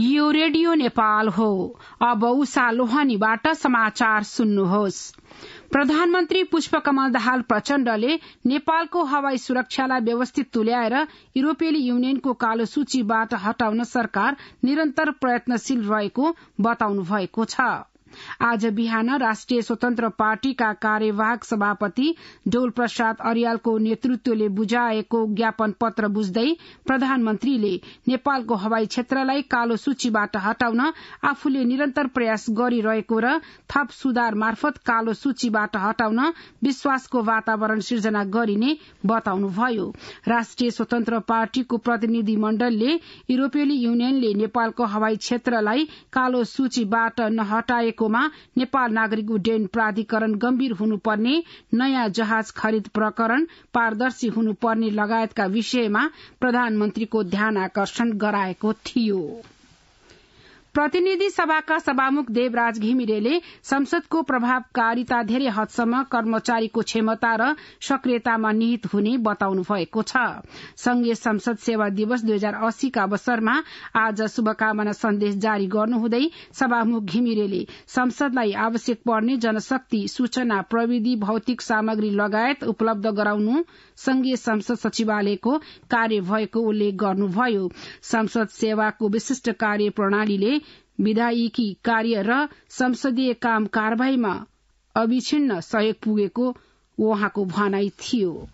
यो रेडियो नेपाल हो अब उषा लोहनीबाट समाचार सुन्नुहोस् प्रधानमन्त्री पुष्पकमल दाहाल प्रचण्डले नेपालको हवाई सुरक्षालाई व्यवस्थित तुल्याएर युरोपियली युनियनको कालो सूचीबाट हटाउन सरकार निरन्तर प्रयत्नशील रहेको बताउनु भएको छ आज बिहान राष्ट्रिय स्वतन्त्र पार्टीका कार्यवाहक सभापति डोल प्रसाद अर्यालको नेतृत्वले बुझाएको ज्ञापन पत्र बुझ्दै प्रधानमन्त्रीले नेपालको हवाई क्षेत्रलाई कालो सूचीबाट हटाउन आफूले निरन्तर प्रयास गरिरहेको र थप सुधार मार्फत कालो सूचीबाट हटाउन विश्वासको वातावरण सिर्जना गरिने बताउनुभयो राष्ट्रिय स्वतन्त्र पार्टीको प्रतिनिधि मण्डलले युरोपियली युनियनले नेपालको हवाई क्षेत्रलाई कालो सूचीबाट नहटाएको रहेकोमा नेपाल नागरिक उड्डयन प्राधिकरण गम्भीर हुनुपर्ने नयाँ जहाज खरिद प्रकरण पारदर्शी हुनुपर्ने लगायतका विषयमा प्रधानमन्त्रीको ध्यान आकर्षण गराएको थियो प्रतिनिधि सभाका सभामुख देवराज घिमिरेले संसदको प्रभावकारिता धेरै हदसम्म कर्मचारीको क्षमता र सक्रियतामा निहित हुने बताउनु भएको छ संघीय संसद सेवा दिवस दुई हजार अस्सीका अवसरमा आज शुभकामना सन्देश जारी गर्नुहुँदै सभामुख घिमिरेले संसदलाई आवश्यक पर्ने जनशक्ति सूचना प्रविधि भौतिक सामग्री लगायत उपलब्ध गराउनु संघीय संसद सचिवालयको कार्य भएको उल्लेख गर्नुभयो संसद सेवाको विशिष्ट कार्य प्रणालीले विधायिकी कार्य र संसदीय काम कार्यवाहीमा अविछिन्न सहयोग पुगेको उहाँको भनाई थियो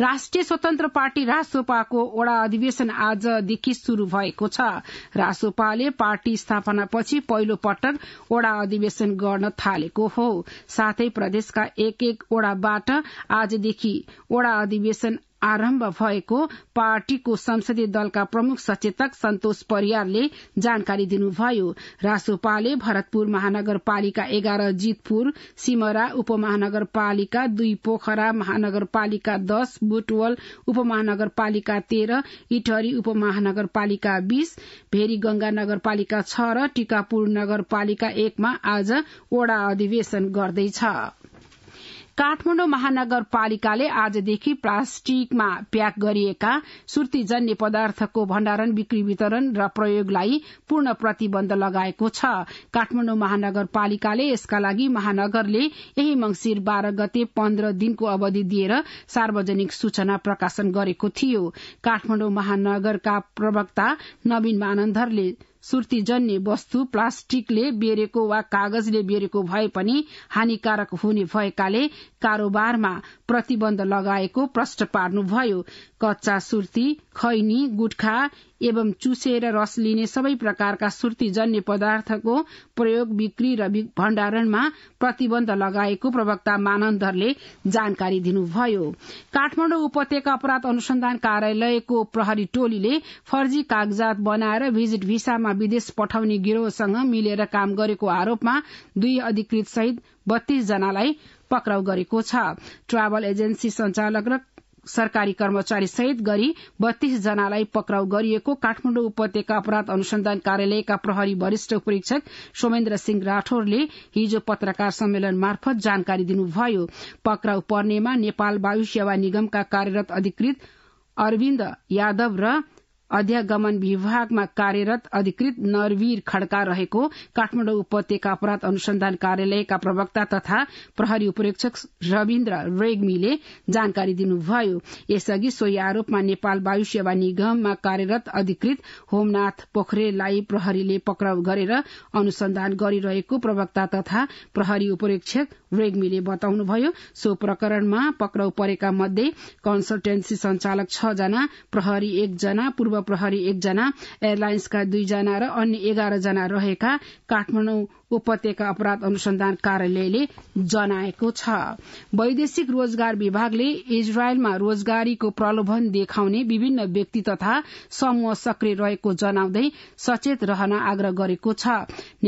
राष्ट्रिय स्वतन्त्र पार्टी रासोपाको ओड़ा अधिवेशन आजदेखि शुरू भएको छ रासोपाले पार्टी स्थापनापछि पहिलो पटक ओड़ा अधिवेशन गर्न थालेको हो साथै प्रदेशका एक एक ओड़ाबाट आजदेखि ओड़ा अधिवेशन आरम्भ भएको पार्टीको संसदीय दलका प्रमुख सचेतक सन्तोष परियारले जानकारी दिनुभयो रासोपाले भरतपुर महानगरपालिका एघार जितपुर सिमरा उपमहानगरपालिका दुई पोखरा महानगरपालिका दश बुटवल उपमहानगरपालिका तेह्र इटहरी उपमहानगरपालिका बीस भेरी गंगा नगरपालिका छ र टीकापुर नगरपालिका एकमा आज ओड़ा अधिवेशन गर्दैछ काठमाडौँ महानगरपालिकाले आजदेखि प्लास्टिकमा प्याक गरिएका सुर्तीजन्य पदार्थको भण्डारण बिक्री वितरण र प्रयोगलाई पूर्ण प्रतिबन्ध लगाएको छ काठमाडौँ महानगरपालिकाले यसका लागि महानगरले यही मंगिर बाह्र गते पन्ध्र दिनको अवधि दिएर सार्वजनिक सूचना प्रकाशन गरेको थियो काठमाडौँ महानगरका प्रवक्ता नवीन मानन्धरले सुर्तीजन्य वस्तु प्लास्टिकले बेरेको वा कागजले बेरेको भए पनि हानिकारक हुने भएकाले कारोबारमा प्रतिबन्ध लगाएको प्रश्न पार्नुभयो कच्चा सुर्ती खैनी गुटखा एवं चुसेर रस लिने सबै प्रकारका सुर्तीजन्य पदार्थको प्रयोग बिक्री र भण्डारणमा प्रतिबन्ध लगाएको प्रवक्ता मानन्दरले जानकारी दिनुभयो काठमाडौँ उपत्यका अपराध अनुसन्धान कार्यालयको प्रहरी टोलीले फर्जी कागजात बनाएर भिजिट भिसामा विदेश पठाउने गिरोहसँग मिलेर काम गरेको आरोपमा दुई अधिकृत सहित बत्तीस जनालाई पक्राउ गरेको छ ट्राभल एजेन्सी संचालक र सरकारी कर्मचारी सहित गरी बत्तीस जनालाई पक्राउ गरिएको काठमाडौँ उपत्यका अपराध अनुसन्धान कार्यालयका प्रहरी वरिष्ठ परीक्षक सोमेन्द्र सिंह राठौरले हिजो पत्रकार सम्मेलन मार्फत जानकारी दिनुभयो पक्राउ पर्नेमा नेपाल वायु सेवा निगमका कार्यरत अधिकृत अरविन्द यादव र अध्यागमन विभागमा कार्यरत अधिकृत नरवीर खड्का रहेको काठमाडौँ उपत्यका अपराध अनुसन्धान कार्यालयका प्रवक्ता तथा प्रहरी उपरीक्षक रविन्द्र रेग्मीले जानकारी दिनुभयो यसअघि सोही आरोपमा नेपाल वायु सेवा निगममा कार्यरत अधिकृत होमनाथ पोखरेललाई प्रहरीले पक्राउ गरेर अनुसन्धान गरिरहेको प्रवक्ता तथा प्रहरी उपरीक्षक रेग्मीले बताउनुभयो सो प्रकरणमा पक्राउ परेका मध्ये कन्सल्टेन्सी संचालक छ जना प्रहरी एकजना पूर्व प्रहरी एकजना एयरलाइन्सका दुईजना र अन्य एघार जना रहेका काठमाडौँ उपत्यका अपराध अनुसन्धान कार्यालयले जनाएको छ वैदेशिक रोजगार विभागले इजरायलमा रोजगारीको प्रलोभन देखाउने विभिन्न व्यक्ति तथा समूह सक्रिय रहेको जनाउँदै सचेत रहन आग्रह गरेको छ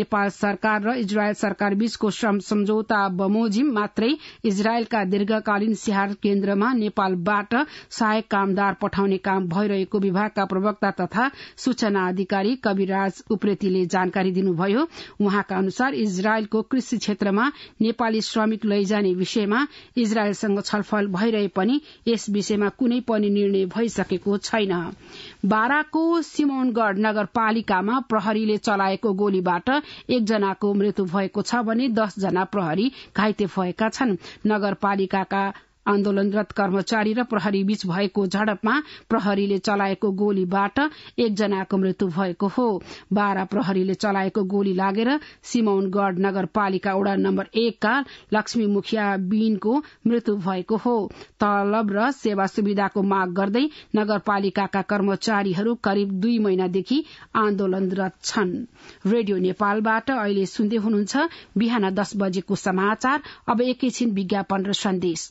नेपाल सरकार र इजरायल सरकार बीचको श्रम सम्झौता बमोजिम मात्रै इजरायलका दीर्घकालीन सिहार केन्द्रमा नेपालबाट सहायक कामदार पठाउने काम भइरहेको विभागका प्रवक्ता तथा सूचना अधिकारी कविराज उप्रेतीले जानकारी दिनुभयो उहाँका अनुसार इजरायलको कृषि क्षेत्रमा नेपाली श्रमिक लैजाने विषयमा इजरायलसँग छलफल भइरहे पनि यस विषयमा कुनै पनि निर्णय भइसकेको छैन बाराको सिमोनगढ़ नगरपालिकामा प्रहरीले चलाएको गोलीबाट एकजनाको मृत्यु भएको छ भने दसजना प्रहरी घाइते भएका छन् नगरपालिकाका आन्दोलनरत कर्मचारी र प्रहरी बीच भएको झडपमा प्रहरीले चलाएको गोलीबाट एकजनाको मृत्यु भएको हो बाह्र प्रहरीले चलाएको गोली लागेर सिमौनगढ़ नगरपालिका वड़ा नम्बर एकका लक्ष्मी मुखिया बीनको मृत्यु भएको हो तलब र सेवा सुविधाको माग गर्दै नगरपालिकाका कर्मचारीहरू करिब दुई महिनादेखि आन्दोलनरत छन् रेडियो नेपालबाट अहिले सुन्दै हुनुहुन्छ बिहान दस बजेको समाचार अब एकैछिन विज्ञापन र सन्देश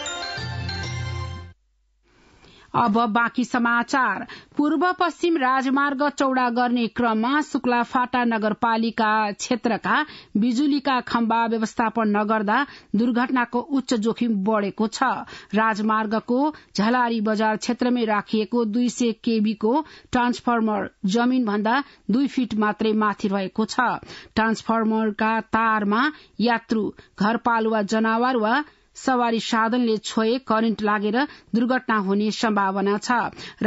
अब बाँकी समाचार पूर्व पश्चिम राजमार्ग चौड़ा गर्ने क्रममा शुक्ला फाटा नगरपालिका क्षेत्रका बिजुलीका खम्बा व्यवस्थापन नगर्दा दुर्घटनाको उच्च जोखिम बढ़ेको छ राजमार्गको झलारी बजार क्षेत्रमै राखिएको दुई सय केबीको ट्रान्सफर्मर जमीन भन्दा दुई फिट मात्रै माथि रहेको छ ट्रान्सफर्मरका तारमा यात्रु घरपालुवा जनावर वा सवारी साधनले छोए करेन्ट लागेर दुर्घटना हुने सम्भावना छ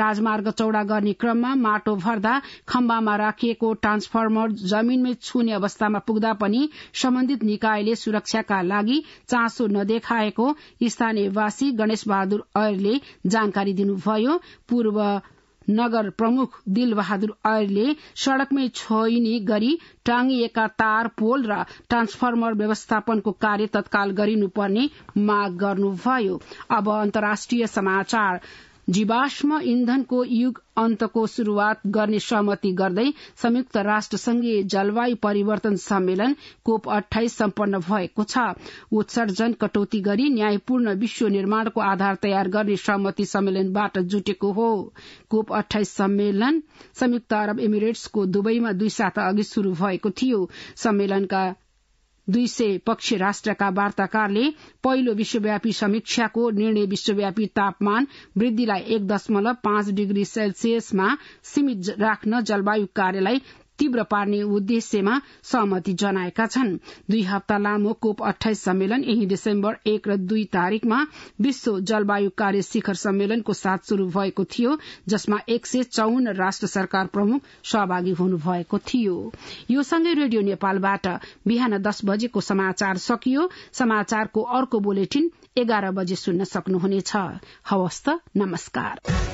राजमार्ग चौड़ा गर्ने क्रममा माटो भर्दा खम्बामा राखिएको ट्रान्सफर्मर जमीनमै छुने अवस्थामा पुग्दा पनि सम्बन्धित निकायले सुरक्षाका लागि चासो नदेखाएको स्थानीयवासी गणेश बहादुर अयरले जानकारी दिनुभयो पूर्व नगर प्रमुख दिल बहादुर सड़कमै छोइने गरी टाङ्गिएका तार पोल र ट्रान्सफर्मर व्यवस्थापनको कार्य तत्काल गरिनुपर्ने माग गर्नुभयो अब अन्तर्राष्ट्रिय समाचार जीवाश्म इन्धनको युग अन्तको शुरूआत गर्ने सहमति गर्दै संयुक्त राष्ट्र संघीय जलवायु परिवर्तन सम्मेलन कोप अठाइस सम्पन्न भएको छ उत्सर्जन कटौती गरी न्यायपूर्ण विश्व निर्माणको आधार तयार गर्ने सहमति सम्मेलनबाट जुटेको हो कोप अठाइस सम्मेलन संयुक्त अरब इमिरेट्सको दुवैमा दुई साता अघि शुरू भएको थियो सम्मेलनका दुई सय पक्ष राष्ट्रका वार्ताकारले पहिलो विश्वव्यापी समीक्षाको निर्णय विश्वव्यापी तापमान वृद्धिलाई एक दशमलव पाँच डिग्री सेल्सियसमा सीमित राख्न जलवायु कार्यलाई तीव्र पार्ने उद्देश्यमा सहमति जनाएका छन् दुई हप्ता लामो कोप अठाइस सम्मेलन यही डिसेम्बर एक र दुई तारीकमा विश्व जलवायु कार्य शिखर सम्मेलनको साथ शुरू भएको थियो जसमा एक सय चौन राष्ट्र सरकार प्रमुख सहभागी हुनुभएको थियो यो सँगै रेडियो नेपालबाट बिहान दस बजेको समाचार सकियो समाचारको अर्को बुलेटिन एघार बजे सुन्न सक्नुहुनेछ हवस्त नमस्कार